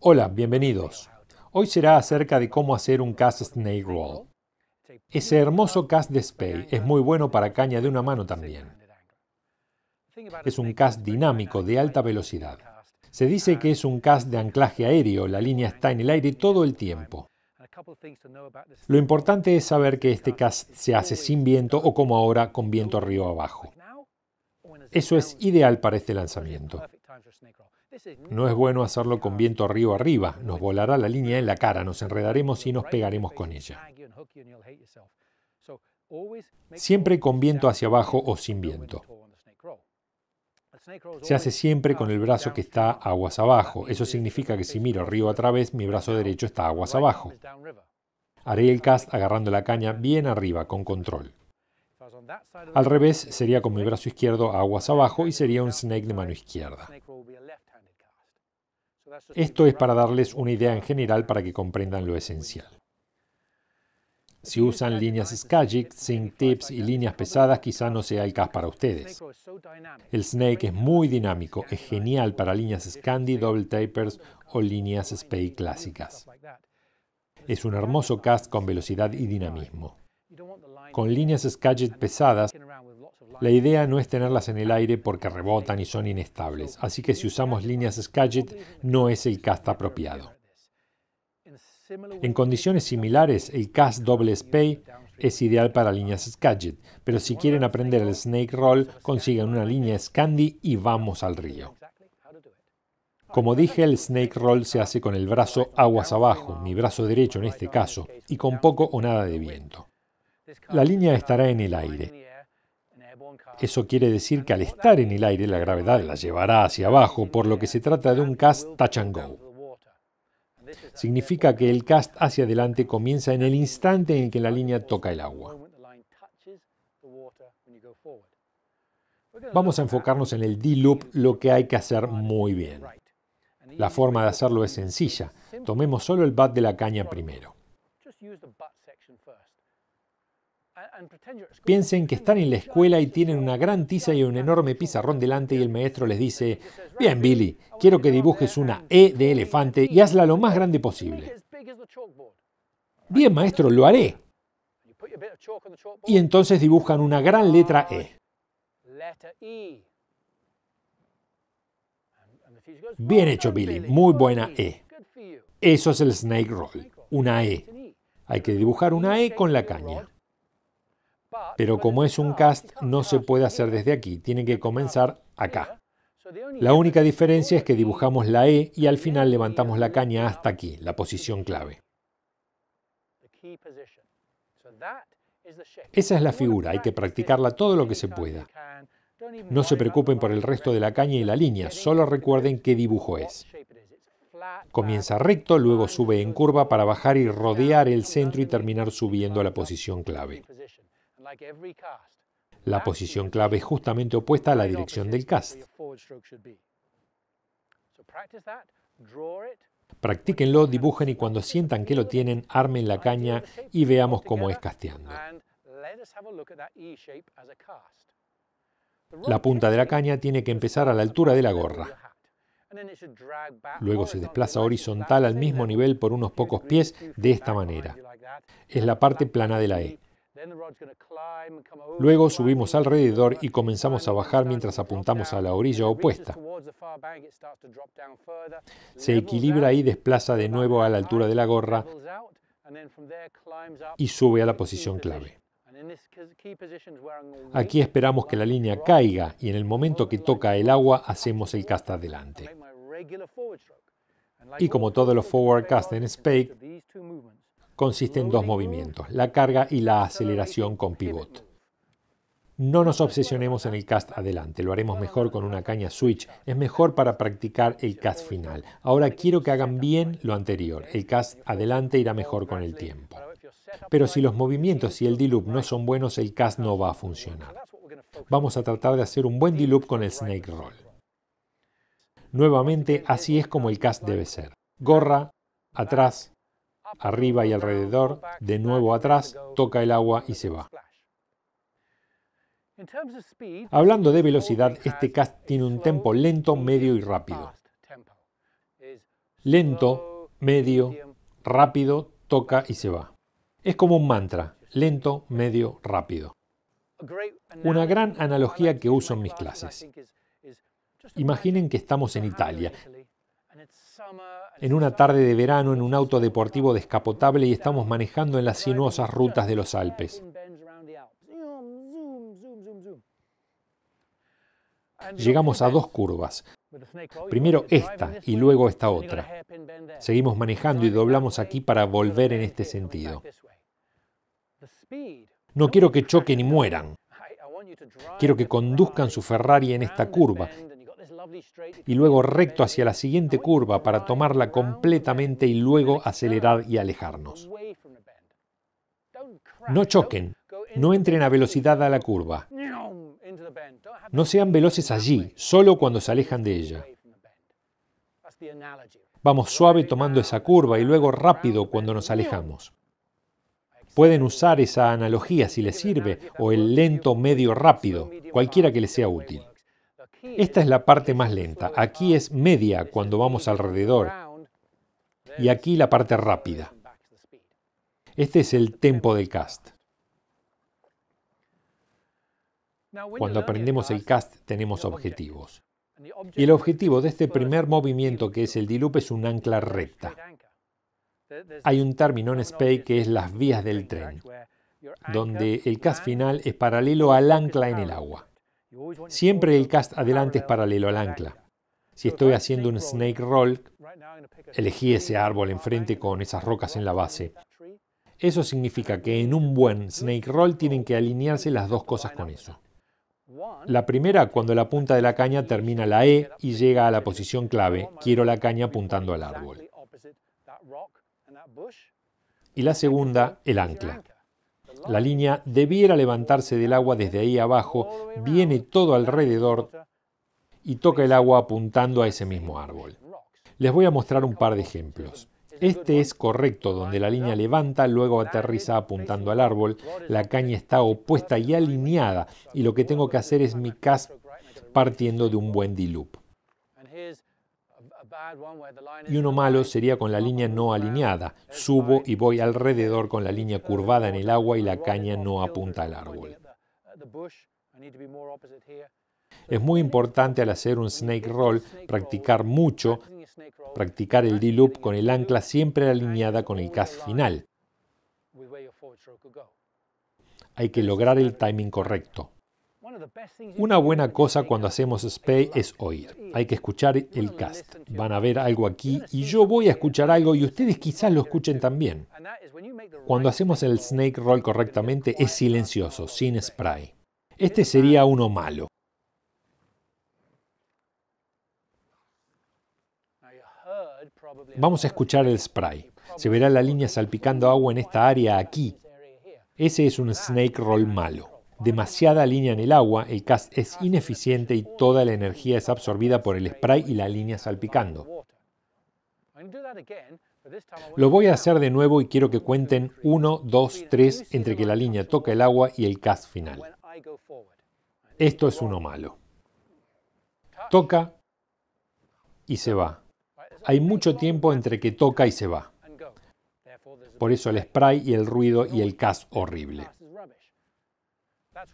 Hola, bienvenidos. Hoy será acerca de cómo hacer un cast snake roll. Ese hermoso cast de spey es muy bueno para caña de una mano también. Es un cast dinámico de alta velocidad. Se dice que es un cast de anclaje aéreo, la línea está en el aire todo el tiempo. Lo importante es saber que este cast se hace sin viento o como ahora con viento río abajo. Eso es ideal para este lanzamiento. No es bueno hacerlo con viento río arriba, nos volará la línea en la cara, nos enredaremos y nos pegaremos con ella. Siempre con viento hacia abajo o sin viento. Se hace siempre con el brazo que está aguas abajo. Eso significa que si miro río a través, mi brazo derecho está aguas abajo. Haré el cast agarrando la caña bien arriba, con control. Al revés, sería con mi brazo izquierdo aguas abajo y sería un snake de mano izquierda. Esto es para darles una idea en general para que comprendan lo esencial. Si usan líneas Skagit, Sync Tips y líneas pesadas, quizá no sea el cast para ustedes. El Snake es muy dinámico, es genial para líneas Scandi, Double Tapers o líneas Spey clásicas. Es un hermoso cast con velocidad y dinamismo. Con líneas Skagit pesadas, la idea no es tenerlas en el aire porque rebotan y son inestables, así que si usamos líneas Skagit no es el cast apropiado. En condiciones similares, el cast doble spay es ideal para líneas Skagit, pero si quieren aprender el snake roll, consigan una línea Scandi y vamos al río. Como dije, el snake roll se hace con el brazo aguas abajo, mi brazo derecho en este caso, y con poco o nada de viento. La línea estará en el aire. Eso quiere decir que al estar en el aire la gravedad la llevará hacia abajo, por lo que se trata de un cast touch and go. Significa que el cast hacia adelante comienza en el instante en el que la línea toca el agua. Vamos a enfocarnos en el D-loop, lo que hay que hacer muy bien. La forma de hacerlo es sencilla. Tomemos solo el bat de la caña primero. Piensen que están en la escuela y tienen una gran tiza y un enorme pizarrón delante y el maestro les dice, bien Billy, quiero que dibujes una E de elefante y hazla lo más grande posible. Bien maestro, lo haré. Y entonces dibujan una gran letra E. Bien hecho Billy, muy buena E. Eso es el snake roll, una E. Hay que dibujar una E con la caña. Pero como es un cast, no se puede hacer desde aquí, tiene que comenzar acá. La única diferencia es que dibujamos la E y al final levantamos la caña hasta aquí, la posición clave. Esa es la figura, hay que practicarla todo lo que se pueda. No se preocupen por el resto de la caña y la línea, solo recuerden qué dibujo es. Comienza recto, luego sube en curva para bajar y rodear el centro y terminar subiendo a la posición clave. La posición clave es justamente opuesta a la dirección del cast. Practíquenlo, dibujen y cuando sientan que lo tienen, armen la caña y veamos cómo es casteando. La punta de la caña tiene que empezar a la altura de la gorra. Luego se desplaza horizontal al mismo nivel por unos pocos pies de esta manera. Es la parte plana de la E. Luego subimos alrededor y comenzamos a bajar mientras apuntamos a la orilla opuesta. Se equilibra y desplaza de nuevo a la altura de la gorra y sube a la posición clave. Aquí esperamos que la línea caiga y en el momento que toca el agua hacemos el cast adelante. Y como todos los forward cast en Spake, consiste en dos movimientos, la carga y la aceleración con pivot. No nos obsesionemos en el cast adelante, lo haremos mejor con una caña switch, es mejor para practicar el cast final. Ahora quiero que hagan bien lo anterior, el cast adelante irá mejor con el tiempo. Pero si los movimientos y el dilup no son buenos, el cast no va a funcionar. Vamos a tratar de hacer un buen dilup con el snake roll. Nuevamente, así es como el cast debe ser. Gorra, atrás, arriba y alrededor, de nuevo atrás, toca el agua y se va. Hablando de velocidad, este cast tiene un tempo lento, medio y rápido. Lento, medio, rápido, toca y se va. Es como un mantra, lento, medio, rápido. Una gran analogía que uso en mis clases. Imaginen que estamos en Italia. En una tarde de verano en un auto deportivo descapotable y estamos manejando en las sinuosas rutas de los Alpes. Llegamos a dos curvas. Primero esta y luego esta otra. Seguimos manejando y doblamos aquí para volver en este sentido. No quiero que choquen y mueran. Quiero que conduzcan su Ferrari en esta curva, y luego recto hacia la siguiente curva para tomarla completamente y luego acelerar y alejarnos. No choquen, no entren a velocidad a la curva. No sean veloces allí, solo cuando se alejan de ella. Vamos suave tomando esa curva y luego rápido cuando nos alejamos. Pueden usar esa analogía si les sirve, o el lento medio rápido, cualquiera que les sea útil. Esta es la parte más lenta. Aquí es media cuando vamos alrededor. Y aquí la parte rápida. Este es el tempo del cast. Cuando aprendemos el cast tenemos objetivos. Y el objetivo de este primer movimiento que es el dilup es un ancla recta. Hay un término en Spey que es las vías del tren, donde el cast final es paralelo al ancla en el agua. Siempre el cast adelante es paralelo al ancla. Si estoy haciendo un snake roll, elegí ese árbol enfrente con esas rocas en la base. Eso significa que en un buen snake roll tienen que alinearse las dos cosas con eso. La primera, cuando la punta de la caña termina la E y llega a la posición clave, quiero la caña apuntando al árbol. Y la segunda, el ancla. La línea debiera levantarse del agua desde ahí abajo, viene todo alrededor y toca el agua apuntando a ese mismo árbol. Les voy a mostrar un par de ejemplos. Este es correcto, donde la línea levanta, luego aterriza apuntando al árbol, la caña está opuesta y alineada, y lo que tengo que hacer es mi cast partiendo de un buen loop. Y uno malo sería con la línea no alineada. Subo y voy alrededor con la línea curvada en el agua y la caña no apunta al árbol. Es muy importante al hacer un snake roll practicar mucho, practicar el D-loop con el ancla siempre alineada con el cast final. Hay que lograr el timing correcto. Una buena cosa cuando hacemos spray es oír. Hay que escuchar el cast. Van a ver algo aquí y yo voy a escuchar algo y ustedes quizás lo escuchen también. Cuando hacemos el snake roll correctamente es silencioso, sin spray. Este sería uno malo. Vamos a escuchar el spray. Se verá la línea salpicando agua en esta área aquí. Ese es un snake roll malo demasiada línea en el agua, el cast es ineficiente y toda la energía es absorbida por el spray y la línea salpicando. Lo voy a hacer de nuevo y quiero que cuenten 1, 2, 3 entre que la línea toca el agua y el cast final. Esto es uno malo. Toca y se va. Hay mucho tiempo entre que toca y se va. Por eso el spray y el ruido y el cast horrible.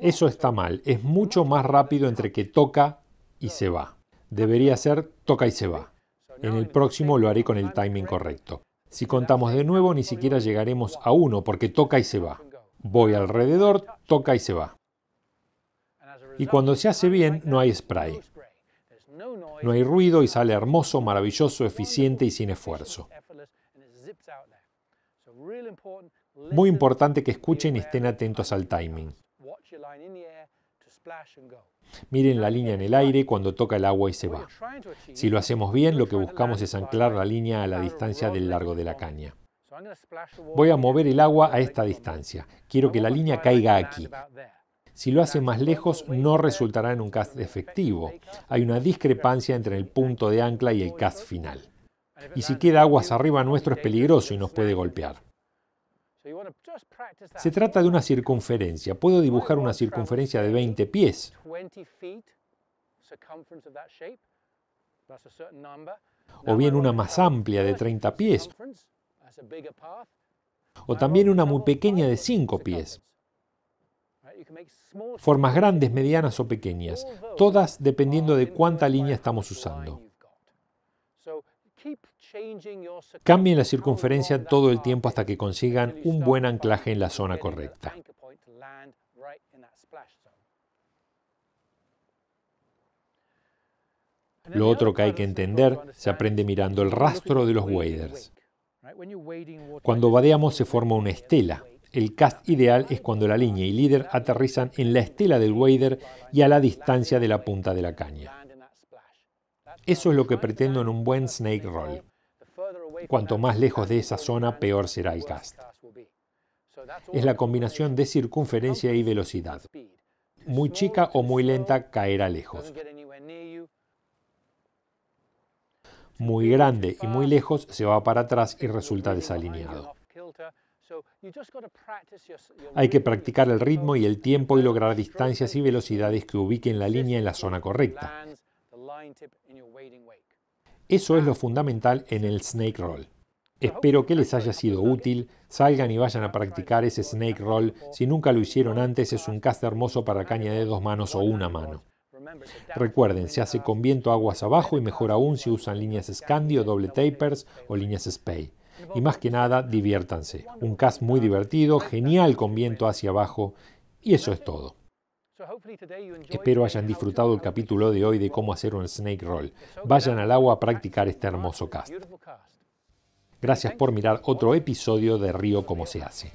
Eso está mal. Es mucho más rápido entre que toca y se va. Debería ser toca y se va. En el próximo lo haré con el timing correcto. Si contamos de nuevo ni siquiera llegaremos a uno porque toca y se va. Voy alrededor, toca y se va. Y cuando se hace bien no hay spray. No hay ruido y sale hermoso, maravilloso, eficiente y sin esfuerzo. Muy importante que escuchen y estén atentos al timing. Miren la línea en el aire cuando toca el agua y se va. Si lo hacemos bien, lo que buscamos es anclar la línea a la distancia del largo de la caña. Voy a mover el agua a esta distancia. Quiero que la línea caiga aquí. Si lo hace más lejos, no resultará en un cast efectivo. Hay una discrepancia entre el punto de ancla y el cast final. Y si queda aguas arriba nuestro es peligroso y nos puede golpear. Se trata de una circunferencia. Puedo dibujar una circunferencia de 20 pies. O bien una más amplia de 30 pies. O también una muy pequeña de 5 pies. Formas grandes, medianas o pequeñas, todas dependiendo de cuánta línea estamos usando. Cambien la circunferencia todo el tiempo hasta que consigan un buen anclaje en la zona correcta. Lo otro que hay que entender se aprende mirando el rastro de los waders. Cuando vadeamos se forma una estela. El cast ideal es cuando la línea y líder aterrizan en la estela del wader y a la distancia de la punta de la caña. Eso es lo que pretendo en un buen snake roll. Cuanto más lejos de esa zona, peor será el cast. Es la combinación de circunferencia y velocidad. Muy chica o muy lenta caerá lejos. Muy grande y muy lejos se va para atrás y resulta desalineado. Hay que practicar el ritmo y el tiempo y lograr distancias y velocidades que ubiquen la línea en la zona correcta. Eso es lo fundamental en el snake roll. Espero que les haya sido útil, salgan y vayan a practicar ese snake roll, si nunca lo hicieron antes es un cast hermoso para caña de dos manos o una mano. Recuerden, se hace con viento aguas abajo y mejor aún si usan líneas Scandi o doble tapers o líneas spay. Y más que nada, diviértanse. Un cast muy divertido, genial con viento hacia abajo y eso es todo. Espero hayan disfrutado el capítulo de hoy de cómo hacer un snake roll. Vayan al agua a practicar este hermoso cast. Gracias por mirar otro episodio de Río Cómo se hace.